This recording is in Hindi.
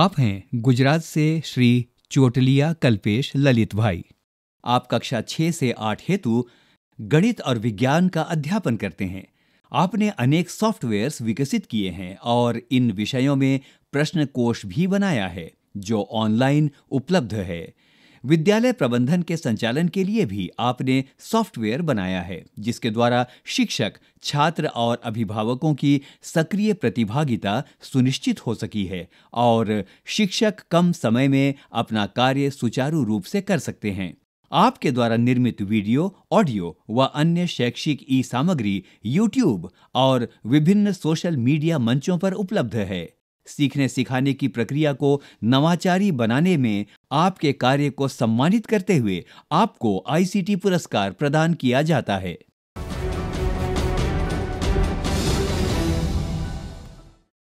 आप हैं गुजरात से श्री चोटलिया कल्पेश ललित भाई आप कक्षा छह से आठ हेतु गणित और विज्ञान का अध्यापन करते हैं आपने अनेक सॉफ्टवेयर्स विकसित किए हैं और इन विषयों में प्रश्न कोश भी बनाया है जो ऑनलाइन उपलब्ध है विद्यालय प्रबंधन के संचालन के लिए भी आपने सॉफ्टवेयर बनाया है जिसके द्वारा शिक्षक छात्र और अभिभावकों की सक्रिय प्रतिभागिता सुनिश्चित हो सकी है और शिक्षक कम समय में अपना कार्य सुचारू रूप से कर सकते हैं आपके द्वारा निर्मित वीडियो ऑडियो व अन्य शैक्षिक ई सामग्री यूट्यूब और विभिन्न सोशल मीडिया मंचों पर उपलब्ध है सीखने सिखाने की प्रक्रिया को नवाचारी बनाने में आपके कार्य को सम्मानित करते हुए आपको आईसीटी पुरस्कार प्रदान किया जाता है